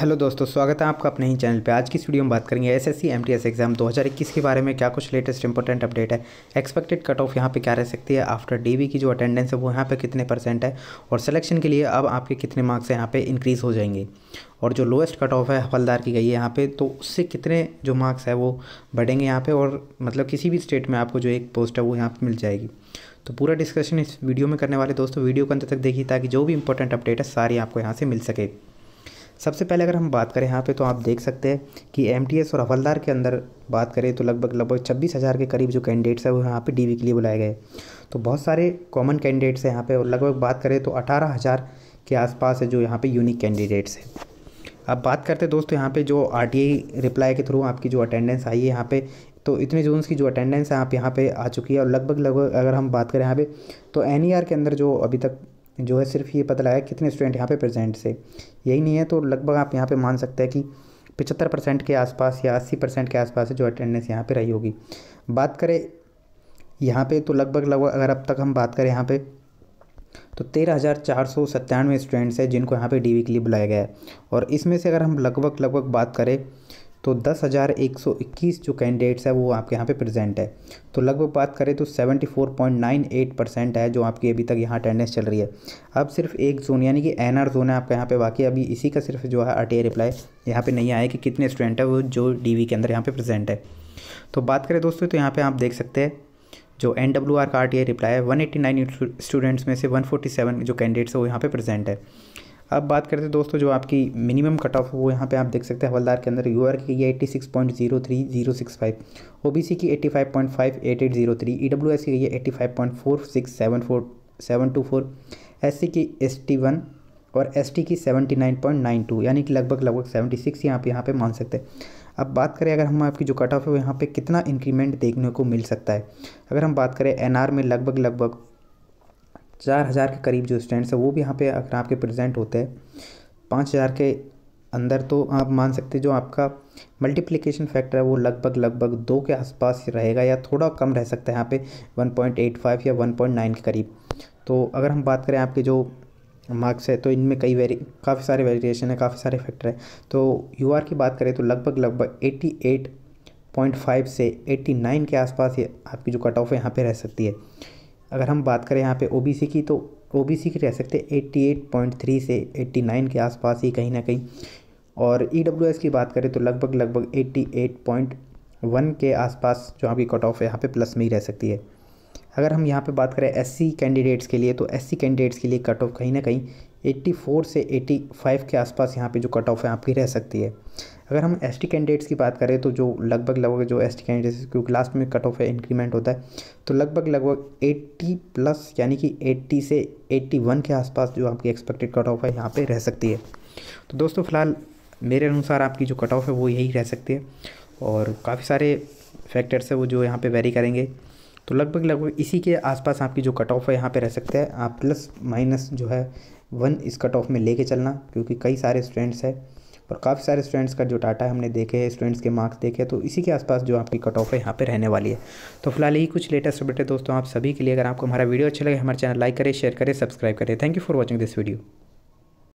hello दोस्तों स्वागत है आपका अपने ही चैनल पे आज की इस वीडियो में बात करेंगे एसएससी एमटीएस एग्जाम 2021 के बारे में क्या कुछ लेटेस्ट इंपॉर्टेंट अपडेट है एक्सपेक्टेड कट ऑफ यहाँ पे क्या रह सकती है आफ्टर डीवी की जो अटेंडेंस है वो यहाँ पे कितने परसेंट है और सिलेक्शन के लिए अब आपके कितने मार्क्स यहाँ पर इंक्रीज़ हो जाएंगे और जो लोएस्ट कट ऑफ है हवलदार की गई है यहाँ पर तो उससे कितने जो मार्क्स है वो बढ़ेंगे यहाँ पर और मतलब किसी भी स्टेट में आपको जो एक पोस्ट है वो यहाँ पर मिल जाएगी तो पूरा डिस्कशन इस वीडियो में करने वाले दोस्तों वीडियो को अंत तक देखिए ताकि जो भी इंपॉर्टेंट अपडेट है सारी आपको यहाँ से मिल सके सबसे पहले अगर हम बात करें यहाँ पे तो आप देख सकते हैं कि एम और हवलदार के अंदर बात करें तो लगभग लगभग छब्बीस हज़ार के करीब जो कैंडिडेट्स हैं वो यहाँ पे डीवी के लिए बुलाए गए तो बहुत सारे कॉमन कैंडिडेट्स हैं यहाँ पे और लगभग बात करें तो अठारह हज़ार के आसपास है जो यहाँ पर यूनिक कैंडिडेट्स हैं अब बात करते हैं दोस्तों यहाँ पर जो आर रिप्लाई के थ्रू आपकी जो अटेंडेंस आई है यहाँ पर तो इतने जोन्स की जो अटेंडेंस है आप यहाँ पे आ चुकी है और लगभग लगभग अगर हम बात करें यहाँ पे तो एन e के अंदर जो अभी तक जो है सिर्फ ये पता लगाया कितने स्टूडेंट यहाँ पे प्रेजेंट से यही नहीं है तो लगभग आप यहाँ पे मान सकते हैं कि पचहत्तर परसेंट के आसपास या अस्सी परसेंट के आसपास है जो अटेंडेंस यहाँ पे रही होगी बात करें यहाँ पे तो लगभग लगभग अगर अब तक हम बात करें यहाँ पे तो तेरह हज़ार चार सौ सत्तानवे स्टूडेंट्स हैं जिनको यहाँ पे डी के लिए बुलाया गया है और इसमें से अगर हम लगभग लगभग बात करें तो दस हज़ार एक सौ इक्कीस जो कैंडिडेट्स है वो आपके यहाँ पे प्रेजेंट है तो लगभग बात करें तो seventy four point nine eight percent है जो आपकी अभी तक यहाँ अटेंडेंस चल रही है अब सिर्फ एक जोन यानी कि एन जोन है आपका यहाँ पे बाकी अभी इसी का सिर्फ जो है आर रिप्लाई यहाँ पे नहीं आया कि कितने स्टूडेंट है वो जो डी के अंदर यहाँ पर प्रेजेंट है तो बात करें दोस्तों तो यहाँ पर आप देख सकते हैं जो एन डब्ल्यू आर का आर रिप्लाई है वन एट्टी नाइन स्टूडेंट्स में से वन फोर्टी सेवन जो कैंडिडेट्स है वो यहाँ पर प्रेजेंट है अब बात करते हैं दोस्तों जो आपकी मिनिमम कट ऑफ वो यहाँ पे आप देख सकते हैं हवलदार के अंदर यू आर की eighty six point zero three zero six five O B C की eighty five point five eight eight zero three E W S की गई है eighty five point four six seven four seven two four S C की S T one और S T की seventy nine point nine two यानी कि लगभग लगभग सेवेंटी सिक्स ही आप यहाँ पे मान सकते हैं अब बात करें अगर हम आपकी जो कट ऑफ है वो यहाँ पे कितना इंक्रीमेंट देखने को मिल सकता है अगर हम बात करें एन आर में लगभग लगभग चार हज़ार के करीब जो स्टूडेंट्स हैं वो भी यहाँ पे अगर आपके प्रेजेंट होते हैं पाँच हज़ार के अंदर तो आप मान सकते जो आपका मल्टीप्लिकेशन फैक्टर है वो लगभग लगभग दो के आसपास रहेगा या थोड़ा कम रह सकता है यहाँ पे फाइव या नाइन के करीब तो अगर हम बात करें आपके जो मार्क्स है तो इनमें कई वेरी काफ़ी सारे वेरिएशन है काफ़ी सारे फैक्टर है तो यू की बात करें तो लगभग लगभग एट्टी एट पॉइंट फाइव से एट्टी नाइन के आसपास ये आपकी जो कट ऑफ है यहाँ पे रह सकती है अगर हम बात करें यहाँ पे ओबीसी की तो ओबीसी की रह सकते हैं 88.3 से 89 के आसपास ही कहीं ना कहीं और ईडब्ल्यूएस e की बात करें तो लगभग लगभग 88.1 के आसपास जो आपकी कट ऑफ है यहाँ पे प्लस में ही रह सकती है अगर हम यहाँ पे बात करें एससी कैंडिडेट्स के लिए तो एससी कैंडिडेट्स के लिए कट ऑफ कहीं ना कहीं 84 से 85 के आसपास यहाँ पे जो कट ऑफ है आपकी रह सकती है अगर हम एस कैंडिडेट्स की बात करें तो जो लगभग लगभग जो एस कैंडिडेट्स क्योंकि लास्ट में कट ऑफ है इंक्रीमेंट होता है तो लगभग लगभग 80 प्लस यानी कि 80 से 81 के आसपास जो आपकी एक्सपेक्टेड कट ऑफ है यहाँ पे रह सकती है तो दोस्तों फिलहाल मेरे अनुसार आपकी जो कट ऑफ है वो यही रह सकती है और काफ़ी सारे फैक्टर्स है वो जो यहाँ पर वेरी करेंगे तो लगभग लगभग इसी के आसपास आपकी जो कट ऑफ है यहाँ पे रह सकते हैं आप प्लस माइनस जो है वन इस कट ऑफ में लेके चलना क्योंकि कई सारे स्टूडेंट्स हैं और काफ़ी सारे स्टूडेंट्स का जो डाटा हमने देखे है स्टूडेंट्स के मार्क्स देखे तो इसी के आसपास जो आपकी कट ऑफ है यहाँ पर रहने वाली है तो फिलहाल यही कुछ लेटेस्ट अपडेट दोस्तों आप सभी के लिए अगर आपको हमारा वीडियो अच्छा लगे हमारे चैनल लाइक करें शेयर करें सब्सक्राइब करें thank you for watching this video